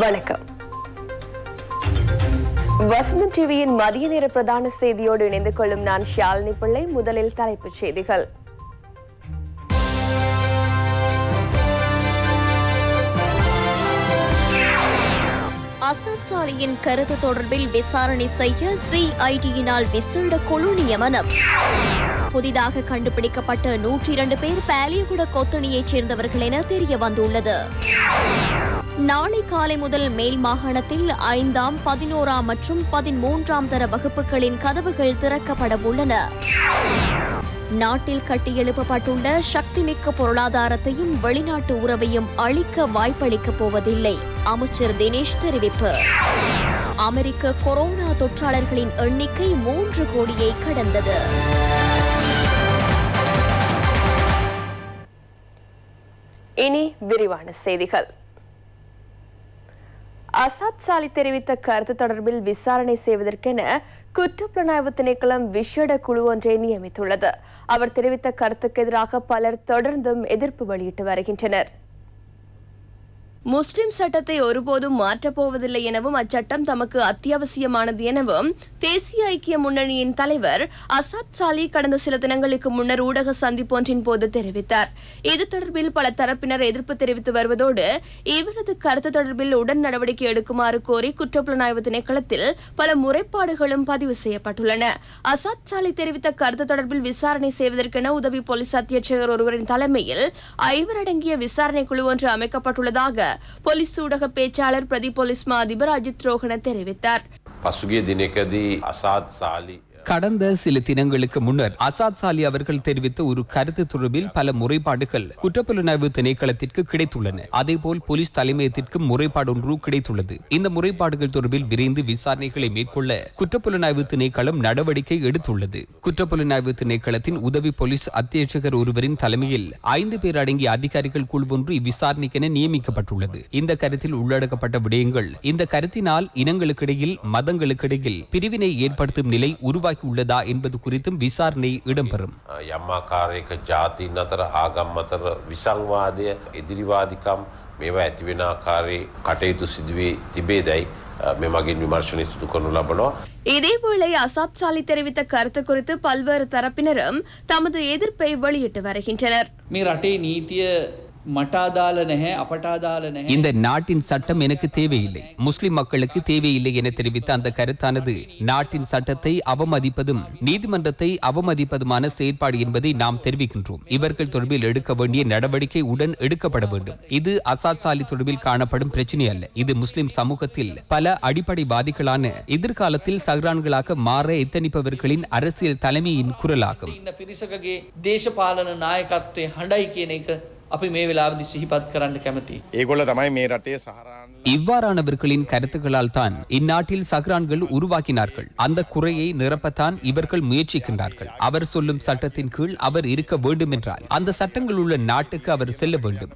வணக்கம் வசந்தம் டிவியின் மதிய நேர பிரதான செய்தியோடு இணைந்து கொள்ளும் நான் ஷியால்னி பிள்ளை முதலில் தலைப்புச் செய்திகள் அசாத் சாலியின் கருத்து தொடர்பில் விசாரணை செய்ய சிஐடியினால் விசேட குழு நியமனம் புதிதாக கண்டுபிடிக்கப்பட்ட நூற்றி இரண்டு பேர் பாலியகுட கொத்தணியைச் சேர்ந்தவர்கள் என தெரிய வந்துள்ளது நாளை காலை முதல் மேல் மாகாணத்தில் ஐந்தாம் பதினோராம் மற்றும் பதிமூன்றாம் தர வகுப்புகளின் கதவுகள் திறக்கப்பட உள்ளன நாட்டில் கட்டியெழுப்பப்பட்டுள்ள சக்திமிக்க பொருளாதாரத்தையும் வெளிநாட்டு உறவையும் அளிக்க வாய்ப்பளிக்கப் போவதில்லை அமைச்சர் தினேஷ் தெரிவிப்பு அமெரிக்க கொரோனா தொற்றாளர்களின் எண்ணிக்கை மூன்று கோடியை கடந்தது இனி விரிவான செய்திகள் அசாத் சாலி தெரிவித்த கருத்து தொடர்பில் விசாரணை செய்வதற்கென குற்றப்புலனாய்வு திணைக்களம் விஷேட குழு ஒன்றை நியமித்துள்ளது அவர் தெரிவித்த கருத்துக்கு எதிராக பலர் தொடர்ந்தும் எதிர்ப்பு வெளியிட்டு வருகின்றனர் முஸ்லிம் சட்டத்தை ஒருபோதும் மாற்றப்போவதில்லை எனவும் அச்சட்டம் தமக்கு அத்தியாவசியமானது எனவும் தேசிய ஐக்கிய முன்னணியின் தலைவர் அசாத் சாலி கடந்த சில தினங்களுக்கு முன்னர் ஊடக சந்திப்பொன்றின் போது தெரிவித்தார் இது தொடர்பில் பல தரப்பினர் எதிர்ப்பு தெரிவித்து வருவதோடு இவரது கருத்து தொடர்பில் உடன் நடவடிக்கை எடுக்குமாறு கோரி குற்றப்புலனாய்வு திணைக்களத்தில் பல முறைப்பாடுகளும் பதிவு செய்யப்பட்டுள்ளன அசாத் சாலி தெரிவித்த கருத்து தொடர்பில் விசாரணை செய்வதற்கென உதவி போலீஸ் அத்தியட்சகர் ஒருவரின் தலைமையில் ஐவரடங்கிய விசாரணை குழு ஒன்று அமைக்கப்பட்டுள்ளதாக என போலீஸ் ஊடக பேச்சாளர் பிரதி போலீஸ் மா அதிபர் அஜித் ரோஹன தெரிவித்தார் பசுகிய தினகதி அசாத் சாலி கடந்த சில தினங்களுக்கு முன்னர் அசாத் சாலி அவர்கள் தெரிவித்த ஒரு கருத்து தொடர்பில் பல முறைப்பாடுகள் குற்றப்புலனாய்வு திணைக்களத்திற்கு கிடைத்துள்ளன அதேபோல் போலீஸ் தலைமையத்திற்கும் முறைப்பாடு ஒன்று கிடைத்துள்ளது இந்த முறைப்பாடுகள் தொடர்பில் விரைந்து விசாரணைகளை மேற்கொள்ள குற்றப்புலனாய்வு திணைக்களம் நடவடிக்கை எடுத்துள்ளது குற்றப்புலனாய்வு திணைக்களத்தின் உதவி போலீஸ் அத்தியட்சகர் ஒருவரின் தலைமையில் ஐந்து பேர் அடங்கிய அதிகாரிகள் குழு ஒன்று இவ்விசாரணைக்கென நியமிக்கப்பட்டுள்ளது இந்த கருத்தில் உள்ளடக்கப்பட்ட விடயங்கள் இந்த கருத்தினால் இனங்களுக்கிடையில் மதங்களுக்கிடையில் பிரிவினை ஏற்படுத்தும் நிலை உருவாக்கி உருவாகி உள்ளதா என்பது குறித்தும் விசாரணை இடம்பெறும் යම්මාකාරයක ජාතින් අතර ஆகம் අතර විසංවාදය එදිරිවාදිකම් මේවා ඇතිවෙන ආකාරයේ කටයුතු සිදුවේ තිබේදයි මෙමගින් විමර්ශනය සිදු කරනු அசாத் சாலி தெரிவித்த கருத்து குறித்து பல்வேறு தரப்பினரும் தமது எதிர்ப்பை வெளியிட்டு வருகின்றனர். මේ රටේ නීතිය இந்த நாட்டின் சட்டம் எனக்கு தேவையில்லை முஸ்லிம் மக்களுக்கு தேவையில்லை என தெரிவித்த அந்த கருத்தானது நாட்டின் சட்டத்தை அவமதிப்பதும் நீதிமன்றத்தை அவமதிப்பதுமான செயற்பாடு என்பதை நாம் தெரிவிக்கின்றோம் இவர்கள் தொடர்பில் எடுக்க வேண்டிய நடவடிக்கை உடன் எடுக்கப்பட வேண்டும் இது அசாத் சாலி தொடர்பில் காணப்படும் பிரச்சனை அல்ல இது முஸ்லிம் சமூகத்தில் பல அடிப்படை பாதிகளான எதிர்காலத்தில் சஹ்ரான்களாக மாற எத்தனிப்பவர்களின் அரசியல் தலைமையின் குரலாகும் අපි மே වෙලාවදි සිහිපත් කරන්න කැමති. ඒගොල්ල තමයි මේ රටේ சஹரான் இவ்வாறானவர்களின் கருத்துக்களால் தான் இந்நாட்டில் சஹ்ரான்கள் உருவாக்கினார்கள் அந்த குறையை நிரப்பத்தான் இவர்கள் முயற்சிக்கின்றார்கள் அவர் சொல்லும் சட்டத்தின் கீழ் அவர் இருக்க வேண்டும் என்றால் அந்த சட்டங்கள் உள்ள நாட்டுக்கு அவர் செல்ல வேண்டும்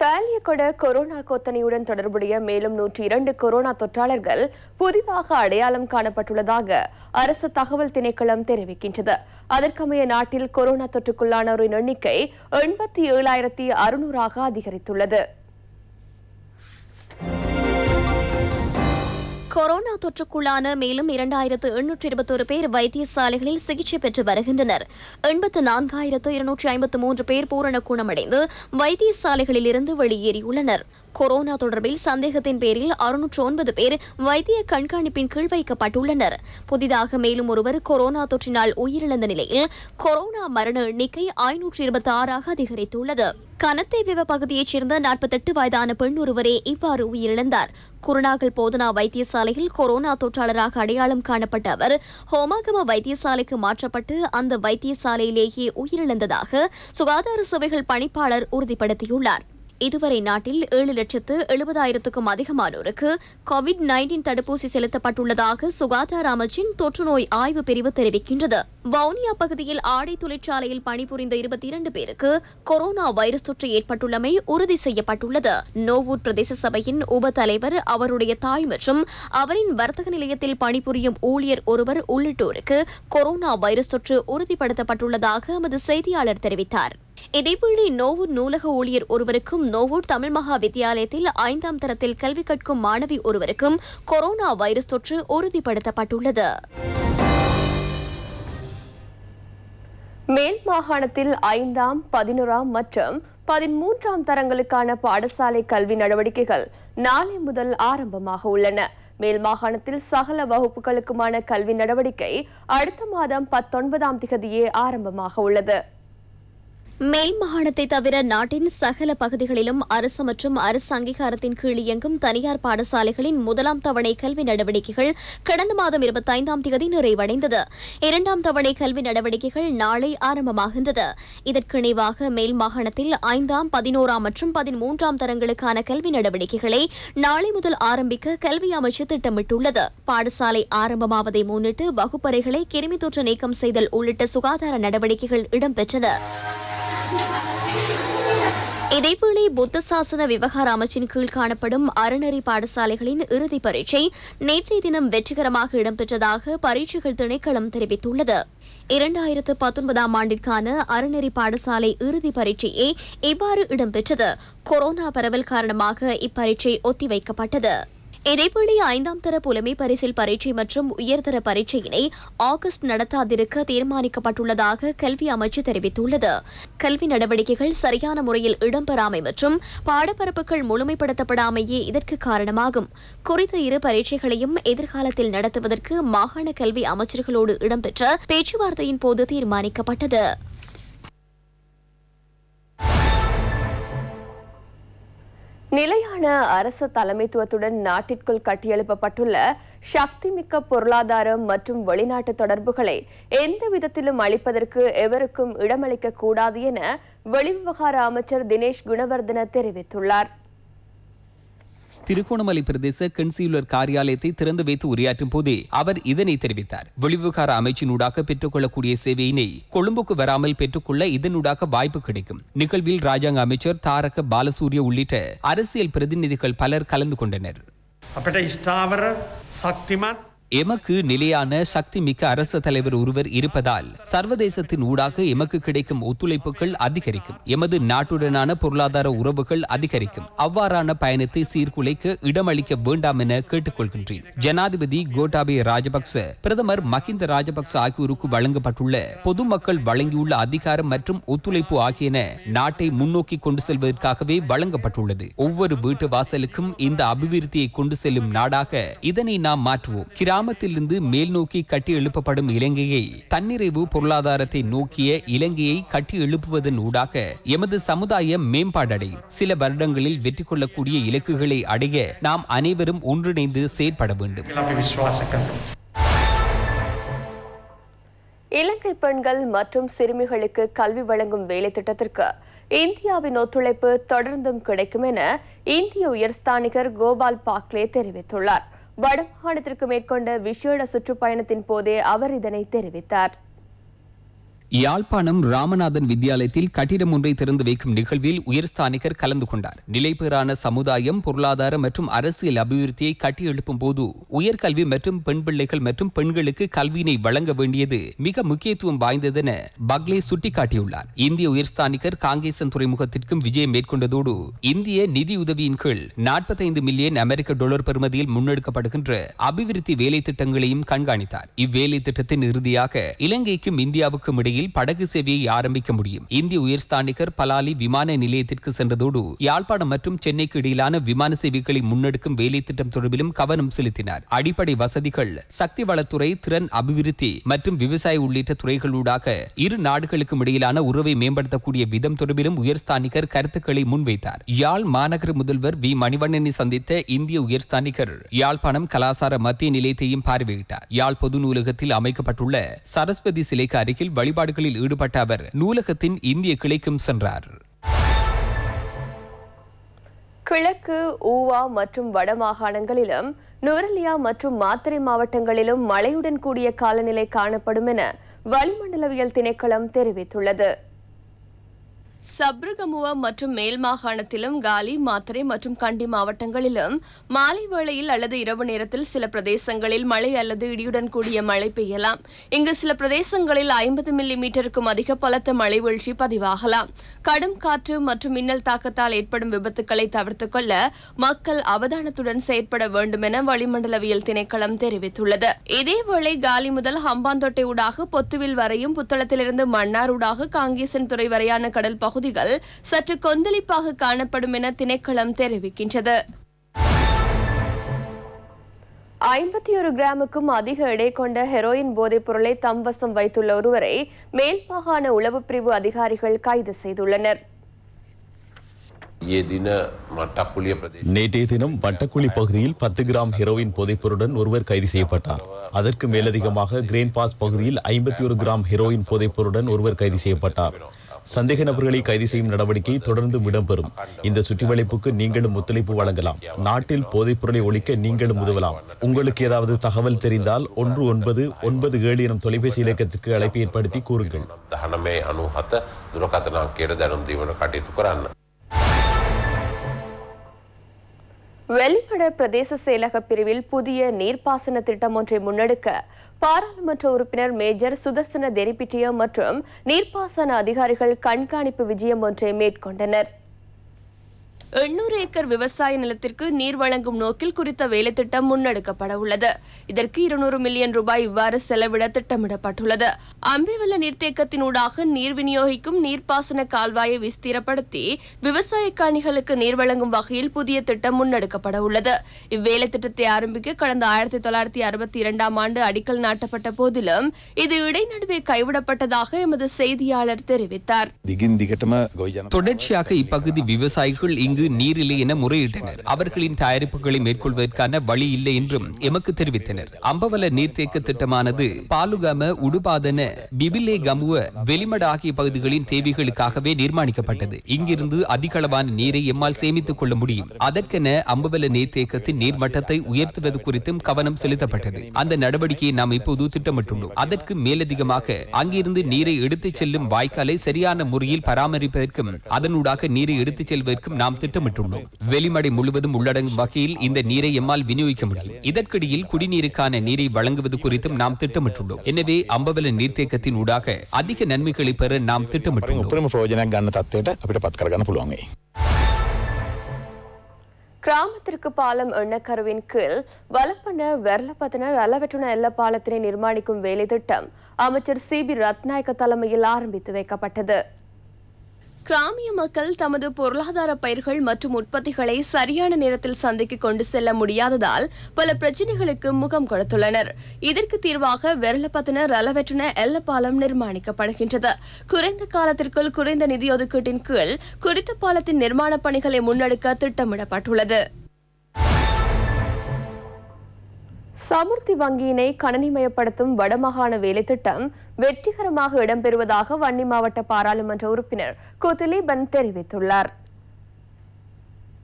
பாலியகொட கொரோனா கொத்தனையுடன் தொடர்புடைய மேலும் நூற்றி இரண்டு கொரோனா தொற்றாளர்கள் புதிதாக அடையாளம் காணப்பட்டுள்ளதாக அரசு தகவல் திணைக்களம் தெரிவிக்கின்றது அதற்கமைய நாட்டில் கொரோனா தொற்றுக்குள்ளானோரின் எண்ணிக்கை எண்பத்தி ஏழாயிரத்தி அறுநூறாக அதிகரித்துள்ளது கொரோனா தொற்றுக்குள்ளான மேலும் இரண்டாயிரத்து எண்ணூற்று இருபத்தோரு பேர் வைத்தியசாலைகளில் சிகிச்சை பெற்று வருகின்றனர் எண்பத்து நான்காயிரத்து இருநூற்றி ஐம்பத்து மூன்று பேர் பூரண குணமடைந்து வைத்தியசாலைகளில் இருந்து வெளியேறியுள்ளனா் கொரோனா தொடர்பில் சந்தேகத்தின் பேரில் அறுநூற்று ஒன்பது பேர் வைத்திய கண்காணிப்பின் கீழ் வைக்கப்பட்டுள்ளனர் புதிதாக மேலும் ஒருவர் கொரோனா தொற்றினால் உயிரிழந்த நிலையில் கொரோனா மரண எண்ணிக்கை ஐநூற்று இருபத்தி ஆறாக அதிகரித்துள்ளது கனத்தேவிவ பகுதியைச் சேர்ந்த நாற்பத்தெட்டு வயதான பெண் ஒருவரே இவ்வாறு உயிரிழந்தார் குருநாகல் போதனா வைத்தியசாலையில் கொரோனா தொற்றாளராக அடையாளம் காணப்பட்ட அவர் ஹோமாகம வைத்தியசாலைக்கு மாற்றப்பட்டு அந்த வைத்தியசாலையிலேயே உயிரிழந்ததாக சுகாதார சேவைகள் பணிப்பாளர் உறுதிப்படுத்தியுள்ளார் இதுவரை நாட்டில் ஏழு லட்சத்து எழுபதாயிரத்துக்கும் அதிகமானோருக்கு கோவிட் நைன்டீன் தடுப்பூசி செலுத்தப்பட்டுள்ளதாக சுகாதார அமைச்சின் தொற்றுநோய் ஆய்வு பிரிவு தெரிவிக்கின்றது வவுனியா பகுதியில் ஆடை தொழிற்சாலையில் பணிபுரிந்த இருபத்தி இரண்டு பேருக்கு கொரோனா வைரஸ் தொற்று ஏற்பட்டுள்ளமை உறுதி செய்யப்பட்டுள்ளது நோவூர் பிரதேச சபையின் உப தலைவர் அவருடைய தாய் மற்றும் அவரின் வர்த்தக நிலையத்தில் பணிபுரியும் ஊழியர் ஒருவர் உள்ளிட்டோருக்கு கொரோனா வைரஸ் தொற்று உறுதிப்படுத்தப்பட்டுள்ளதாக எமது செய்தியாளர் தெரிவித்தார் இதேவேளை நோவூர் நூலக ஊழியர் ஒருவருக்கும் நோவூர் தமிழ் மகா வித்தியாலயத்தில் ஐந்தாம் தரத்தில் கல்வி கற்கும் மாணவி ஒருவருக்கும் கொரோனா வைரஸ் தொற்று உறுதிப்படுத்தப்பட்டுள்ளது மேல் மாகாணத்தில் ஐந்தாம் பதினோராம் மற்றும் பதிமூன்றாம் தரங்களுக்கான பாடசாலை கல்வி நடவடிக்கைகள் நாளை முதல் ஆரம்பமாக உள்ளன மேல் மாகாணத்தில் சகல வகுப்புகளுக்குமான கல்வி நடவடிக்கை அடுத்த மாதம் பத்தொன்பதாம் திகதியே ஆரம்பமாக உள்ளது மேல் மாகாணத்தை தவிர நாட்டின் சகல பகுதிகளிலும் அரசு மற்றும் அரசு அங்கீகாரத்தின் கீழ் இயங்கும் தனியார் பாடசாலைகளின் முதலாம் தவணை கல்வி நடவடிக்கைகள் கடந்த மாதம் இருபத்தைந்தாம் தேதி நிறைவடைந்தது இரண்டாம் தவணை கல்வி நடவடிக்கைகள் நாளை ஆரம்பமாகின்றது இணைவாக மேல் மாகாணத்தில் ஐந்தாம் பதினோராம் மற்றும் பதிமூன்றாம் தரங்களுக்கான கல்வி நடவடிக்கைகளை நாளை முதல் ஆரம்பிக்க கல்வி அமைச்சர் திட்டமிட்டுள்ளது பாடசாலை ஆரம்பமாவதை முன்னிட்டு வகுப்பறைகளை கிருமி தொற்று நீக்கம் செய்தல் உள்ளிட்ட சுகாதார நடவடிக்கைகள் இடம்பெற்றன இதேவேளை புத்த சாசன விவகார அமைச்சின் கீழ் காணப்படும் அறநெறி பாடசாலைகளின் இறுதி பரீட்சை நேற்றைய தினம் வெற்றிகரமாக இடம்பெற்றதாக பரீட்சைகள் திணைக்களம் தெரிவித்துள்ளது இரண்டாயிரத்து பத்தொன்பதாம் ஆண்டிற்கான அறநெறி பாடசாலை இறுதி பரீட்சையே இவ்வாறு இடம்பெற்றது கொரோனா பரவல் காரணமாக இப்பரீட்சை ஒத்திவைக்கப்பட்டது இதேபோல ஐந்தாம் தர புலமை பரிசில் பரீட்சை மற்றும் உயர்தர பரீட்சையினை ஆகஸ்ட் நடத்தாதிருக்க தீர்மானிக்கப்பட்டுள்ளதாக கல்வி அமைச்சு தெரிவித்துள்ளது கல்வி நடவடிக்கைகள் சரியான முறையில் இடம்பெறாமை மற்றும் பாடப்பரப்புகள் முழுமைப்படுத்தப்படாமையே இதற்கு காரணமாகும் குறித்த இரு பரீட்சைகளையும் எதிர்காலத்தில் நடத்துவதற்கு மாகாண கல்வி அமைச்சர்களோடு இடம்பெற்ற பேச்சுவார்த்தையின் போது தீர்மானிக்கப்பட்டது நிலையான அரசு தலைமைத்துவத்துடன் நாட்டிற்குள் கட்டியெழுப்பப்பட்டுள்ள சக்திமிக்க பொருளாதாரம் மற்றும் வெளிநாட்டு தொடர்புகளை எந்த விதத்திலும் அளிப்பதற்கு எவருக்கும் இடமளிக்க கூடாது என வெளிவிவகார அமைச்சர் தினேஷ் குணவர்தன தெரிவித்துள்ளார் திருகோணமலை பிரதேச கன்சியூலர் காரியாலயத்தை திறந்து வைத்து உரையாற்றும் போதே அவர் இதனை தெரிவித்தார் வெளிவுகார அமைச்சினூடாக பெற்றுக்கொள்ளக்கூடிய சேவையினை கொழும்புக்கு வராமல் பெற்றுக்கொள்ள இதனூடாக வாய்ப்பு கிடைக்கும் நிகழ்வில் ராஜாங்க அமைச்சர் தாரக பாலசூரிய உள்ளிட்ட அரசியல் பிரதிநிதிகள் பலர் கலந்து கொண்டனர் අපට ස්ථාවර සක්තිමත් எமக்கு நிலையான சக்தி மிக்க அரசு தலைவர் ஒருவர் இருப்பதால் சர்வதேசத்தின் ஊடாக எமக்கு கிடைக்கும் ஒத்துழைப்புகள் அதிகரிக்கும் எமது நாட்டுடனான பொருளாதார உறவுகள் அதிகரிக்கும் அவ்வாறான பயணத்தை சீர்குலைக்க இடமளிக்க வேண்டாம் என கேட்டுக்கொள்கின்றேன் ஜனாதிபதி கோட்டாபய ராஜபக்ச பிரதமர் மஹிந்த ராஜபக்ச ஆகியோருக்கு வழங்கப்பட்டுள்ள பொதுமக்கள் வழங்கியுள்ள அதிகாரம் மற்றும் ஒத்துழைப்பு ஆகியன நாட்டை முன்னோக்கி கொண்டு செல்வதற்காகவே வழங்கப்பட்டுள்ளது ஒவ்வொரு வீட்டு வாசலுக்கும் இந்த அபிவிருத்தியை கொண்டு செல்லும் நாடாக இதனை நாம் மாற்றுவோம் கிரா கிராமத்திலிருந்து மேல் நோக்கி கட்டி எழுப்பப்படும் இலங்கையை தன்னிறைவு பொருளாதாரத்தை நோக்கிய இலங்கையை கட்டி எழுப்புவதன் ஊடாக எமது சமுதாயம் மேம்பாடடையும் சில வருடங்களில் வெற்றி கொள்ளக்கூடிய இலக்குகளை அடைய நாம் அனைவரும் ஒன்றிணைந்து செயற்பட வேண்டும் இலங்கை பெண்கள் மற்றும் சிறுமிகளுக்கு கல்வி வழங்கும் வேலை திட்டத்திற்கு இந்தியாவின் ஒத்துழைப்பு தொடர்ந்தும் கிடைக்கும் என இந்திய உயர்ஸ்தானிகர் கோபால் பாக்லே தெரிவித்துள்ளார் வடமாகாணத்திற்கு மேற்கொண்ட விஷேட சுற்றுப்பயணத்தின் போதே அவர் இதனை தெரிவித்தார் யாழ்ப்பாணம் ராமநாதன் வித்யாலயத்தில் கட்டிடம் ஒன்றை திறந்து வைக்கும் நிகழ்வில் உயர்ஸ்தானிகர் கலந்து கொண்டார் நிலைபெறான சமுதாயம் பொருளாதார மற்றும் அரசியல் அபிவிருத்தியை கட்டியெழுப்பும் போது உயர்கல்வி மற்றும் பெண் பிள்ளைகள் மற்றும் பெண்களுக்கு கல்வியினை வழங்க வேண்டியது மிக முக்கியத்துவம் வாய்ந்ததென பக்லே சுட்டிக்காட்டியுள்ளார் இந்திய உயர்ஸ்தானிகர் காங்கேசன் துறைமுகத்திற்கும் விஜயம் மேற்கொண்டதோடு இந்திய நிதியுதவியின் கீழ் நாற்பத்தைந்து மில்லியன் அமெரிக்க டாலர் பெறுமதியில் முன்னெடுக்கப்படுகின்ற அபிவிருத்தி வேலை திட்டங்களையும் கண்காணித்தார் இவ்வேலை திட்டத்தின் இறுதியாக இலங்கைக்கும் இந்தியாவுக்கும் இடையே வழியில் படகு சேவையை ஆரம்பிக்க முடியும் இந்திய உயர்ஸ்தானிகர் பலாலி விமான நிலையத்திற்கு சென்றதோடு யாழ்ப்பாணம் மற்றும் சென்னைக்கு இடையிலான விமான சேவைகளை முன்னெடுக்கும் வேலை திட்டம் தொடர்பிலும் கவனம் செலுத்தினார் அடிப்படை வசதிகள் சக்தி வளத்துறை திறன் அபிவிருத்தி மற்றும் விவசாய உள்ளிட்ட துறைகளூடாக இரு நாடுகளுக்கும் இடையிலான உறவை மேம்படுத்தக்கூடிய விதம் தொடர்பிலும் உயர்ஸ்தானிகர் கருத்துக்களை முன்வைத்தார் யாழ் மாநகர முதல்வர் வி மணிவண்ணனை சந்தித்த இந்திய உயர்ஸ்தானிகர் யாழ்ப்பாணம் கலாசார மத்திய நிலையத்தையும் பார்வையிட்டார் யாழ் பொது நூலகத்தில் அமைக்கப்பட்டுள்ள சரஸ்வதி சிலைக்கு அருகில் வழிபாடு செயல்பாடுகளில் ஈடுபட்ட அவர் நூலகத்தின் இந்திய கிளைக்கும் சென்றார் கிழக்கு ஊவா மற்றும் வடமாகாணங்களிலும் நுவரலியா மற்றும் மாத்தறை மாவட்டங்களிலும் மழையுடன் கூடிய காலநிலை காணப்படும் என வளிமண்டலவியல் திணைக்களம் தெரிவித்துள்ளது சப்ரகமுவ மற்றும் மேல் மாகாணத்திலும் காலி மாத்தரை மற்றும் கண்டி மாவட்டங்களிலும் மாலை வேளையில் அல்லது இரவு நேரத்தில் சில பிரதேசங்களில் மழை அல்லது இடியுடன் கூடிய மழை பெய்யலாம் இங்கு சில பிரதேசங்களில் ஐம்பது மில்லி மீட்டருக்கும் அதிக பலத்த மழை வீழ்ச்சி பதிவாகலாம் கடும் காற்று மற்றும் மின்னல் தாக்கத்தால் ஏற்படும் விபத்துக்களை தவிர்த்துக் கொள்ள மக்கள் அவதானத்துடன் செயற்பட வேண்டும் என வளிமண்டலவியல் திணைக்களம் தெரிவித்துள்ளது இதேவேளை காலி முதல் ஹம்பாந்தோட்டை ஊடாக பொத்துவில் வரையும் புத்தளத்திலிருந்து மன்னார் ஊடாக காங்கேசன் துறை வரையான கடல் பகுதிகள் சற்று கொந்தளிப்பாக காணப்படும் என திணைக்களம் தெரிவிக்கின்றது ஐம்பத்தி ஒரு கிராமுக்கும் அதிக எடை கொண்ட ஹெரோயின் போதைப் பொருளை தம்வசம் வைத்துள்ள ஒருவரை மேல் மாகாண உளவு பிரிவு அதிகாரிகள் கைது செய்துள்ளனர் நேற்றைய தினம் வட்டக்குழி பகுதியில் பத்து கிராம் ஹெரோயின் போதைப்பொருடன் ஒருவர் கைது செய்யப்பட்டார் அதற்கு மேலதிகமாக கிரேன் பாஸ் பகுதியில் ஐம்பத்தி ஒரு கிராம் ஹெரோயின் போதைப்பொருடன் ஒருவர் கைது செய்யப்பட்டார் சந்தேக நபர்களை கைது செய்யும் நடவடிக்கை தொடர்ந்து இடம்பெறும் இந்த சுற்றிவளைப்புக்கு நீங்களும் ஒத்துழைப்பு வழங்கலாம் நாட்டில் போதைப் பொருளை ஒழிக்க நீங்களும் உதவலாம் உங்களுக்கு ஏதாவது தகவல் தெரிந்தால் ஒன்று ஒன்பது ஒன்பது ஏழு எனும் தொலைபேசி இலக்கத்திற்கு அழைப்பு ஏற்படுத்தி கூறுங்கள் வெளிப்பட பிரதேச செயலக பிரிவில் புதிய நீர்ப்பாசன திட்டம் ஒன்றை முன்னெடுக்க பாராளுமன்ற உறுப்பினர் மேஜர் சுதர்சன தெரிபிட்டியம் மற்றும் நீர்ப்பாசன அதிகாரிகள் கண்காணிப்பு விஜயம் ஒன்றை மேற்கொண்டனர் எண்ணூறு ஏக்கர் விவசாய நிலத்திற்கு நீர் வழங்கும் நோக்கில் குறித்த வேலைத்திட்டம் முன்னெடுக்கப்பட உள்ளது இதற்கு இருநூறு மில்லியன் ரூபாய் இவ்வாறு செலவிட திட்டமிடப்பட்டுள்ளது அம்பிவல்ல நீர்த்தேக்கத்தினூடாக நீர் விநியோகிக்கும் நீர்ப்பாசன கால்வாயை விஸ்தீரப்படுத்தி விவசாய காணிகளுக்கு நீர் வழங்கும் வகையில் புதிய திட்டம் முன்னெடுக்கப்பட உள்ளது இவ்வேலை திட்டத்தை ஆரம்பிக்க கடந்த ஆயிரத்தி தொள்ளாயிரத்தி அறுபத்தி இரண்டாம் ஆண்டு அடிக்கல் நாட்டப்பட்ட போதிலும் இது இடைநடுவே கைவிடப்பட்டதாக எமது செய்தியாளர் தெரிவித்தார் தொடர்ச்சியாக இப்பகுதி விவசாயிகள் இங்கு இங்கு நீர் இல்லை என முறையிட்டனர் அவர்களின் தயாரிப்புகளை மேற்கொள்வதற்கான வழி இல்லை என்றும் எமக்கு தெரிவித்தனர் அம்பவல நீர்த்தேக்க திட்டமானது பாலுகம உடுபாதன பிபிலே கமுவ வெளிமட ஆகிய பகுதிகளின் தேவைகளுக்காகவே நிர்மாணிக்கப்பட்டது இங்கிருந்து அதிகளவான நீரை எம்மால் சேமித்துக் கொள்ள முடியும் அதற்கென அம்பவல நீர்த்தேக்கத்தின் நீர்மட்டத்தை உயர்த்துவது குறித்தும் கவனம் செலுத்தப்பட்டது அந்த நடவடிக்கையை நாம் இப்போது திட்டமிட்டுள்ளோம் அதற்கு மேலதிகமாக அங்கிருந்து நீரை எடுத்துச் செல்லும் வாய்க்காலை சரியான முறையில் பராமரிப்பதற்கும் அதனூடாக நீரை எடுத்துச் செல்வதற்கும் நாம் திட்டம் திட்டமிட்டுள்ளோம் வெளிமடை முழுவதும் உள்ளடங்கும் வகையில் இந்த நீரை எம்மால் விநியோகிக்க முடியும் இதற்கிடையில் குடிநீருக்கான நீரை வழங்குவது குறித்தும் நாம் திட்டமிட்டுள்ளோம் எனவே அம்பவல நீர்த்தேக்கத்தின் ஊடாக அதிக நன்மைகளை பெற நாம் திட்டமிட்டுள்ளோம் கிராமத்திற்கு பாலம் எண்ணக்கருவின் கீழ் வலப்பன வெர்லப்பதன ரலவெட்டுன எல்ல பாலத்தினை நிர்மாணிக்கும் வேலை திட்டம் அமைச்சர் சி பி ரத்நாயக்க தலைமையில் ஆரம்பித்து வைக்கப்பட்டது கிராமிய மக்கள் தமது பொருளாதார பயிர்கள் மற்றும் உற்பத்திகளை சரியான நேரத்தில் சந்தைக்கு கொண்டு செல்ல முடியாததால் பல பிரச்சினைகளுக்கு முகம் கொடுத்துள்ளனர் இதற்கு தீர்வாக விரலப்பத்தின ரலவெற்றின எல்ல பாலம் நிர்மாணிக்கப்படுகின்றது குறைந்த காலத்திற்குள் குறைந்த நிதி ஒதுக்கீட்டின் கீழ் குறித்த பாலத்தின் நிர்மாணப் பணிகளை முன்னெடுக்க திட்டமிடப்பட்டுள்ளது சமுர்த்தி வங்கியினை கணனிமயப்படுத்தும் வடமாகாண வேலை திட்டம் வெற்றிகரமாக இடம்பெறுவதாக வன்னி மாவட்ட பாராளுமன்ற உறுப்பினர் குதிலீபன் தெரிவித்துள்ளார்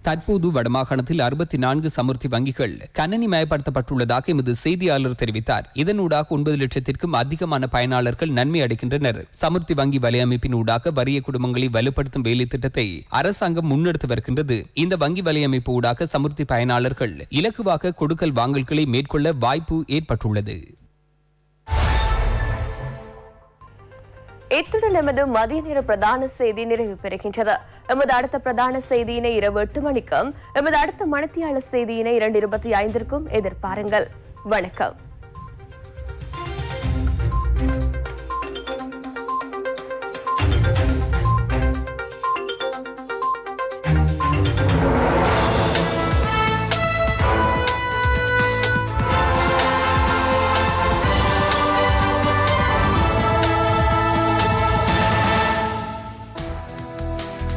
தற்போது வடமாகாணத்தில் அறுபத்தி நான்கு சமுர்த்தி வங்கிகள் கணனி மயப்படுத்தப்பட்டுள்ளதாக எமது செய்தியாளர் தெரிவித்தார் இதனூடாக ஒன்பது லட்சத்திற்கும் அதிகமான பயனாளர்கள் நன்மை அடைகின்றனர் சமுர்த்தி வங்கி வலையமைப்பின் ஊடாக வறிய குடும்பங்களை வலுப்படுத்தும் வேலை திட்டத்தை அரசாங்கம் முன்னெடுத்து வருகின்றது இந்த வங்கி வலையமைப்பு ஊடாக சமுர்த்தி பயனாளர்கள் இலக்குவாக கொடுக்கல் வாங்கல்களை மேற்கொள்ள வாய்ப்பு ஏற்பட்டுள்ளது இத்துடன் எமது மதிய நேர பிரதான செய்தி நிறைவு பெறுகின்றது எமது அடுத்த பிரதான செய்தியினை இரவு எட்டு மணிக்கும் எமது அடுத்த மணித்தியாள செய்தியினை இரண்டு இருபத்தி ஐந்திற்கும் எதிர்பாருங்கள் வணக்கம்